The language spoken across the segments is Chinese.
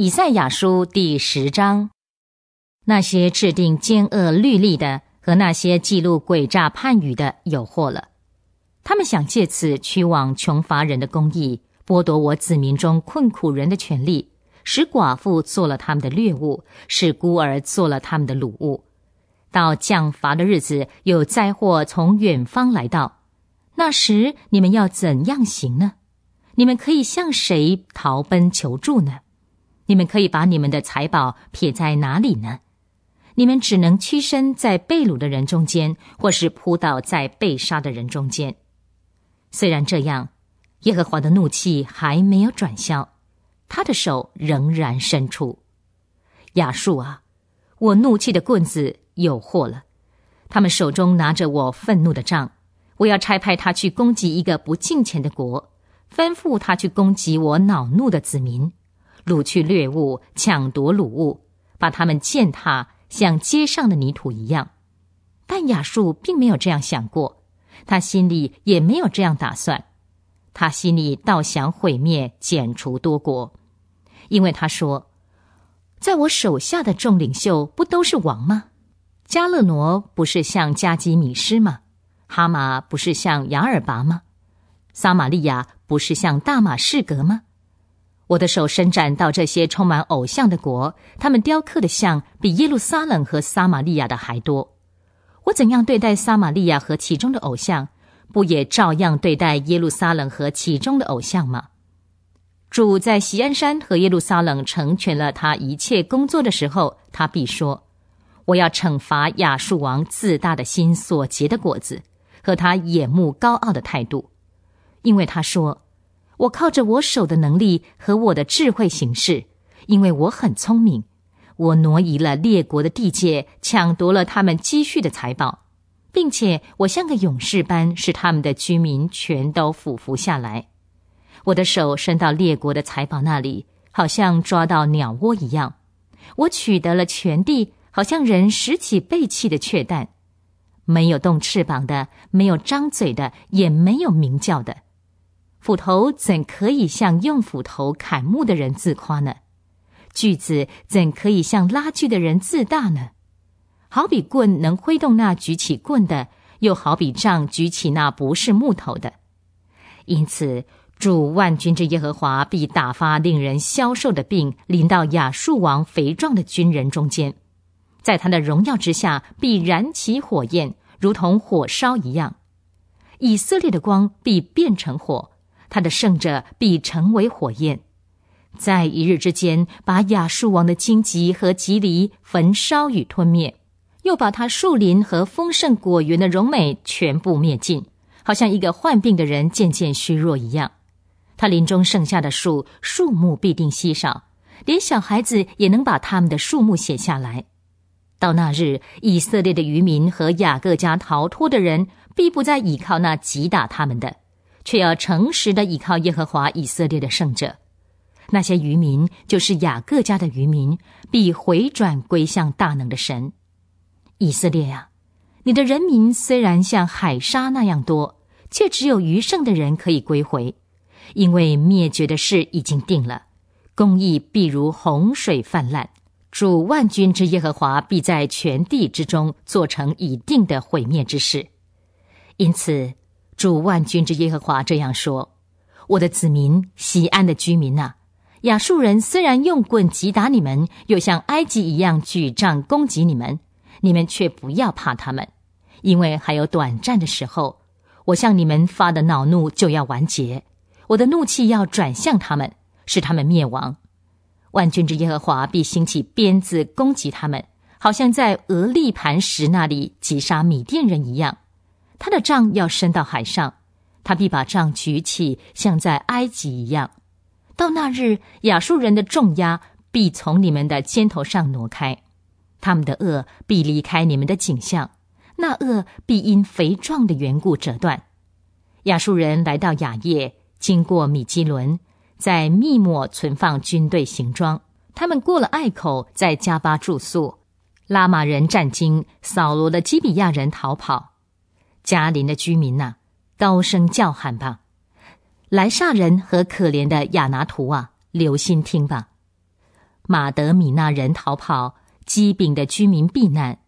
以赛亚书第十章：那些制定奸恶律例的，和那些记录诡诈判语的，有祸了！他们想借此驱往穷乏人的公义，剥夺我子民中困苦人的权利，使寡妇做了他们的猎物，使孤儿做了他们的掳物。到降罚的日子，有灾祸从远方来到，那时你们要怎样行呢？你们可以向谁逃奔求助呢？你们可以把你们的财宝撇在哪里呢？你们只能屈身在被掳的人中间，或是扑倒在被杀的人中间。虽然这样，耶和华的怒气还没有转消，他的手仍然伸出。亚述啊，我怒气的棍子有货了，他们手中拿着我愤怒的杖，我要差派他去攻击一个不敬虔的国，吩咐他去攻击我恼怒的子民。掳去掠物，抢夺掳物，把他们践踏像街上的泥土一样。但亚述并没有这样想过，他心里也没有这样打算。他心里倒想毁灭、剪除多国，因为他说：“在我手下的众领袖不都是王吗？加勒罗不是像加基米斯吗？哈马不是像雅尔拔吗？撒玛利亚不是像大马士革吗？”我的手伸展到这些充满偶像的国，他们雕刻的像比耶路撒冷和撒玛利亚的还多。我怎样对待撒玛利亚和其中的偶像，不也照样对待耶路撒冷和其中的偶像吗？主在锡安山和耶路撒冷成全了他一切工作的时候，他必说：“我要惩罚亚述王自大的心所结的果子，和他眼目高傲的态度，因为他说。”我靠着我手的能力和我的智慧行事，因为我很聪明。我挪移了列国的地界，抢夺了他们积蓄的财宝，并且我像个勇士般，使他们的居民全都俯伏下来。我的手伸到列国的财宝那里，好像抓到鸟窝一样。我取得了权地，好像人拾起背弃的雀蛋，没有动翅膀的，没有张嘴的，也没有鸣叫的。斧头怎可以向用斧头砍木的人自夸呢？锯子怎可以向拉锯的人自大呢？好比棍能挥动那举起棍的，又好比杖举起那不是木头的。因此，主万军之耶和华必打发令人消瘦的病临到亚述王肥壮的军人中间，在他的荣耀之下必燃起火焰，如同火烧一样。以色列的光必变成火。他的胜者必成为火焰，在一日之间，把亚述王的荆棘和棘藜焚烧与吞灭，又把他树林和丰盛果园的荣美全部灭尽，好像一个患病的人渐渐虚弱一样。他林中剩下的树，树木必定稀少，连小孩子也能把他们的树木写下来。到那日，以色列的渔民和雅各家逃脱的人，必不再倚靠那击打他们的。却要诚实的倚靠耶和华以色列的圣者，那些渔民就是雅各家的渔民，必回转归向大能的神。以色列啊，你的人民虽然像海沙那样多，却只有余剩的人可以归回，因为灭绝的事已经定了，公义必如洪水泛滥。主万军之耶和华必在全地之中做成已定的毁灭之事，因此。主万军之耶和华这样说：“我的子民，西安的居民呐，亚述人虽然用棍击打你们，又像埃及一样举杖攻击你们，你们却不要怕他们，因为还有短暂的时候，我向你们发的恼怒就要完结，我的怒气要转向他们，使他们灭亡。万军之耶和华必兴起鞭子攻击他们，好像在俄利磐石那里击杀米甸人一样。”他的杖要伸到海上，他必把杖举起，像在埃及一样。到那日，亚述人的重压必从你们的肩头上挪开，他们的恶必离开你们的景象，那恶必因肥壮的缘故折断。亚述人来到雅叶，经过米吉伦，在密莫存放军队行装。他们过了隘口，在加巴住宿。拉玛人战惊，扫罗的基比亚人逃跑。加林的居民呐，高声叫喊吧！莱萨人和可怜的亚拿图啊，留心听吧！马德米纳人逃跑，基饼的居民避难。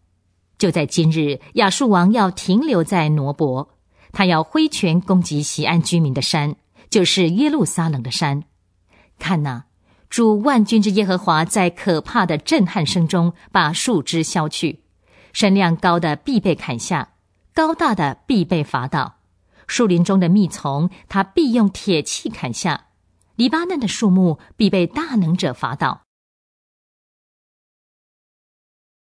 就在今日，亚述王要停留在挪伯，他要挥拳攻击西安居民的山，就是耶路撒冷的山。看呐，主万军之耶和华在可怕的震撼声中把树枝削去，身量高的必被砍下。高大的必被伐倒，树林中的密丛他必用铁器砍下，黎巴嫩的树木必被大能者伐倒。